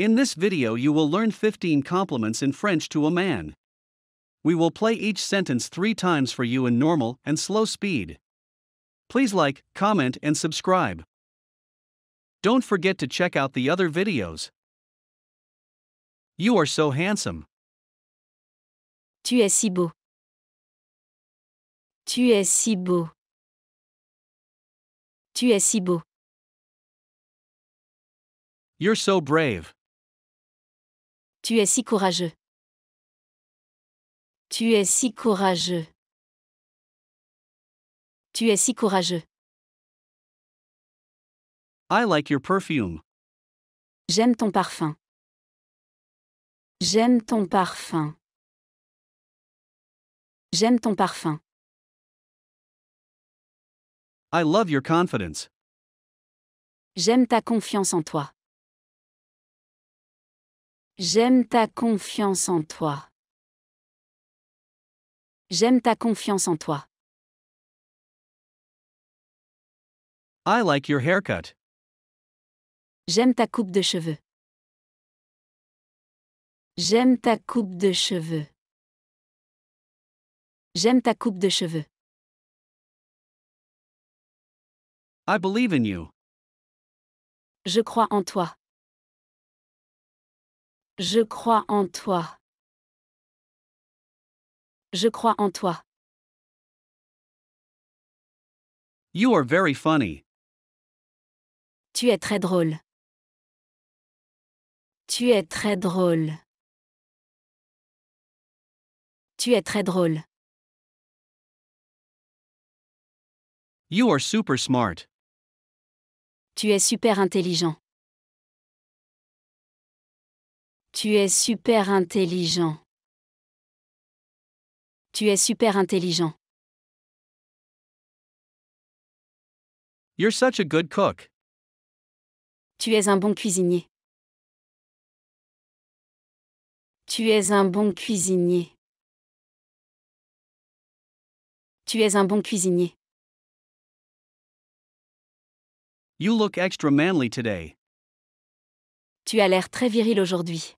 In this video you will learn 15 compliments in French to a man. We will play each sentence three times for you in normal and slow speed. Please like, comment and subscribe. Don't forget to check out the other videos. You are so handsome. Tu es si beau. Tu es si beau. Tu es si beau. You're so brave. Tu es si courageux. Tu es si courageux. Tu es si courageux. I like your perfume. J'aime ton parfum. J'aime ton parfum. J'aime ton parfum. I love your confidence. J'aime ta confiance en toi. J'aime ta confiance en toi. J'aime ta confiance en toi. I like your haircut. J'aime ta coupe de cheveux. J'aime ta coupe de cheveux. J'aime ta coupe de cheveux. I believe in you. Je crois en toi. Je crois en toi. Je crois en toi. You are very funny. Tu es très drôle. Tu es très drôle. Tu es très drôle. You are super smart. Tu es super intelligent. Tu es super intelligent. Tu es super intelligent. You're such a good cook. Tu es un bon cuisinier. Tu es un bon cuisinier. Tu es un bon cuisinier. You look extra manly today. Tu as l'air très viril aujourd'hui.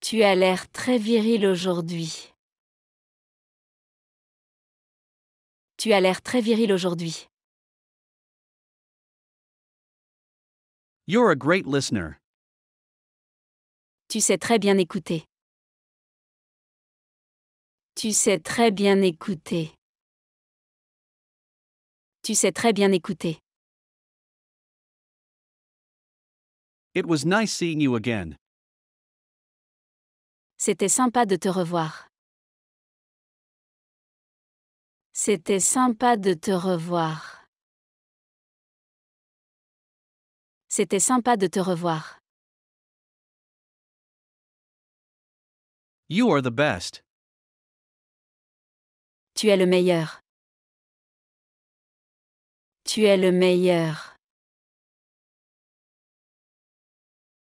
Tu as l'air très viril aujourd'hui. Tu as l'air très viril aujourd'hui. You're a great listener. Tu sais très bien écouter. Tu sais très bien écouter. Tu sais très bien écouter. It was nice seeing you again. C'était sympa de te revoir. C'était sympa de te revoir. C'était sympa de te revoir. You are the best. Tu es le meilleur. Tu es le meilleur.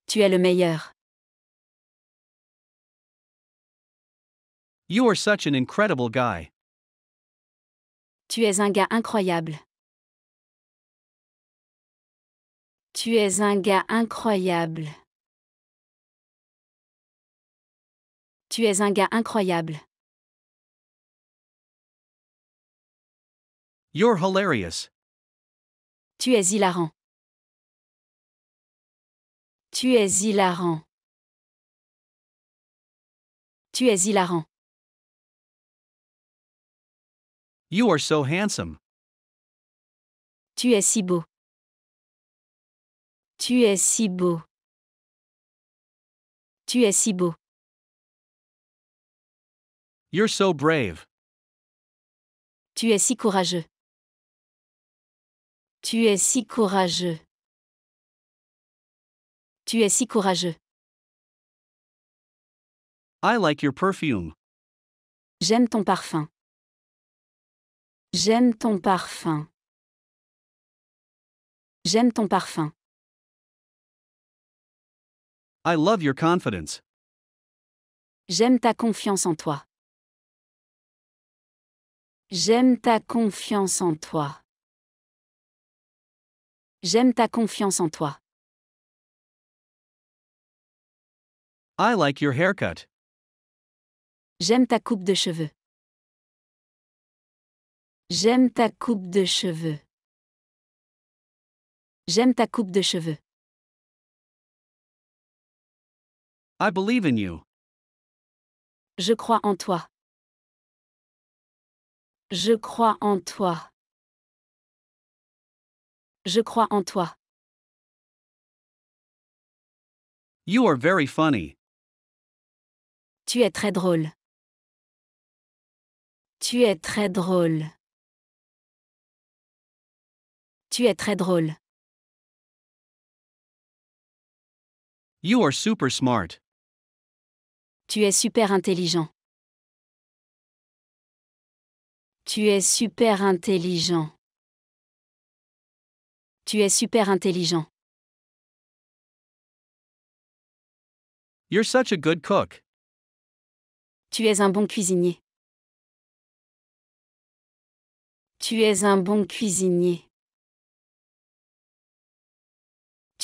Tu es le meilleur. You are such an incredible guy. Tu es un gars incroyable. Tu es un gars incroyable. Tu es un gars incroyable. You're hilarious. Tu es hilarant. Tu es hilarant. Tu es hilarant. You are so handsome. Tu es si beau. Tu es si beau. Tu es si beau. You're so brave. Tu es si courageux. Tu es si courageux. Tu es si courageux. I like your perfume. J'aime ton parfum. J'aime ton parfum. J'aime ton parfum. I love your confidence. J'aime ta confiance en toi. J'aime ta confiance en toi. J'aime ta confiance en toi. I like your haircut. J'aime ta coupe de cheveux. J'aime ta coupe de cheveux. J'aime ta coupe de cheveux. I believe in you. Je crois en toi. Je crois en toi. Je crois en toi. You are very funny. Tu es très drôle. Tu es très drôle. Tu es très drôle. You are super smart. Tu es super intelligent. Tu es super intelligent. Tu es super intelligent. You're such a good cook. Tu es un bon cuisinier. Tu es un bon cuisinier.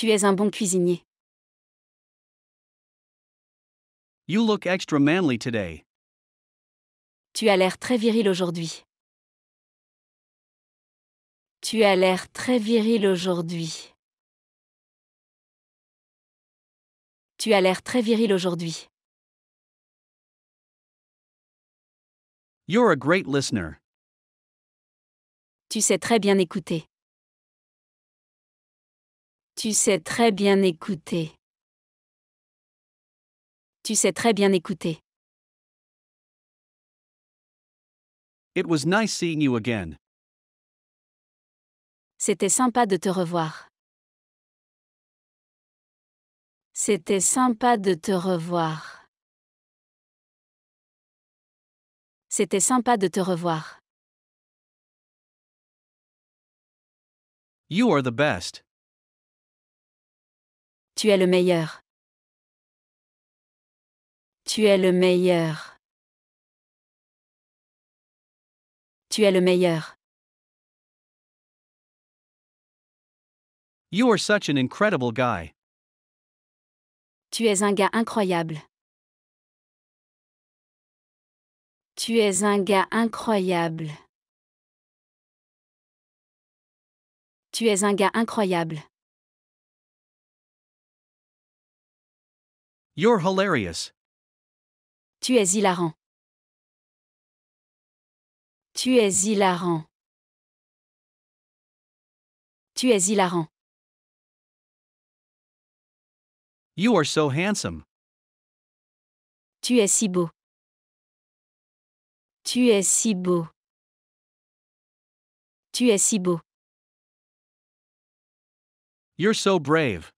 Tu es un bon cuisinier. You look extra manly today. Tu as l'air très viril aujourd'hui. Tu as l'air très viril aujourd'hui. Tu as l'air très viril aujourd'hui. You're a great listener. Tu sais très bien écouter. Tu sais très bien écouter. Tu sais très bien écouter. It was nice seeing you again. C'était sympa de te revoir. C'était sympa de te revoir. C'était sympa de te revoir. You are the best. Tu es le meilleur. Tu es le meilleur. Tu es le meilleur. You are such an incredible guy. Tu es un gars incroyable. Tu es un gars incroyable. Tu es un gars incroyable. You're hilarious. Tu es hilarant. Tu es hilarant. Tu es hilarant. You are so handsome. Tu es si beau. Tu es si beau. Tu es si beau. You're so brave.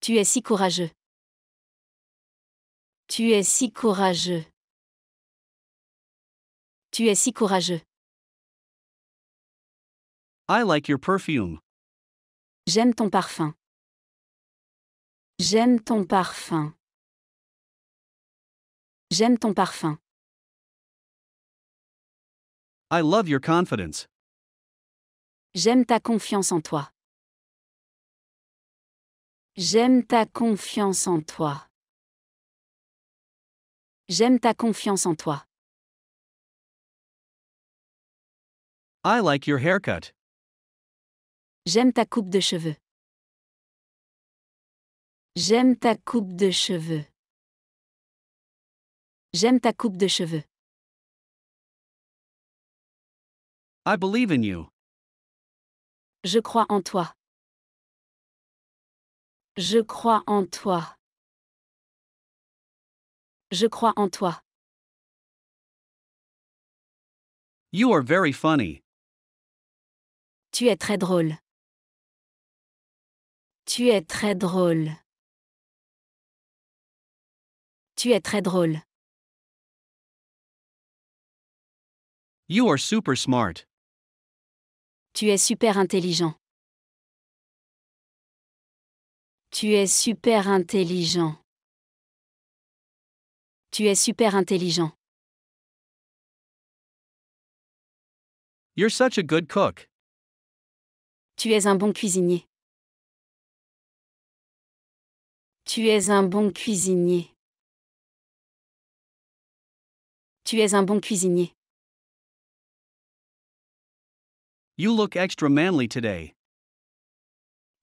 Tu es si courageux. Tu es si courageux. Tu es si courageux. I like your perfume. J'aime ton parfum. J'aime ton parfum. J'aime ton parfum. I love your confidence. J'aime ta confiance en toi. J'aime ta confiance en toi. J'aime ta confiance en toi. I like your haircut. J'aime ta coupe de cheveux. J'aime ta coupe de cheveux. J'aime ta coupe de cheveux. I believe in you. Je crois en toi. Je crois en toi. Je crois en toi. You are very funny. Tu es très drôle. Tu es très drôle. Tu es très drôle. You are super smart. Tu es super intelligent. Tu es super intelligent. Tu es super intelligent. You're such a good cook. Tu es un bon cuisinier. Tu es un bon cuisinier. Tu es un bon cuisinier. You look extra manly today.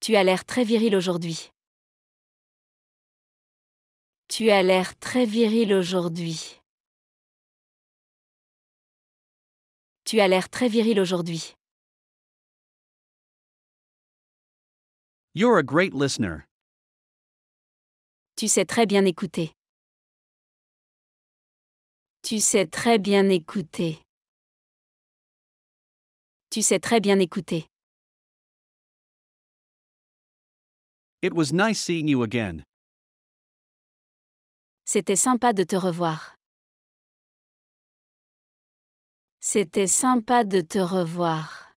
Tu as l'air très viril aujourd'hui. Tu as l'air très viril aujourd'hui. Tu as l'air très viril aujourd'hui. You're a great listener. Tu sais très bien écouter. Tu sais très bien écouter. Tu sais très bien écouter. It was nice seeing you again. C'était sympa de te revoir. C'était sympa de te revoir.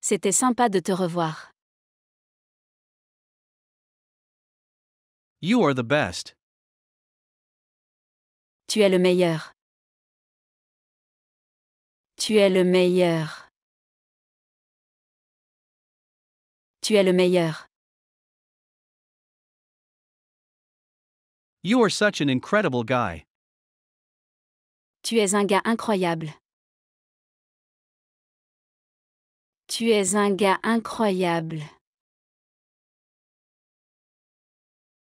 C'était sympa de te revoir. You are the best. Tu es le meilleur. Tu es le meilleur. Tu es le meilleur. You are such an incredible guy. Tu es un gars incroyable. Tu es un gars incroyable.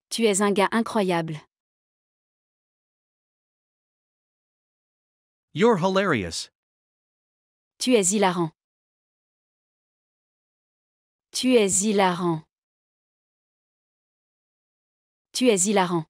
Tu es un gars incroyable. You're hilarious. Tu es hilarant. Tu es hilarant. Tu es hilarant.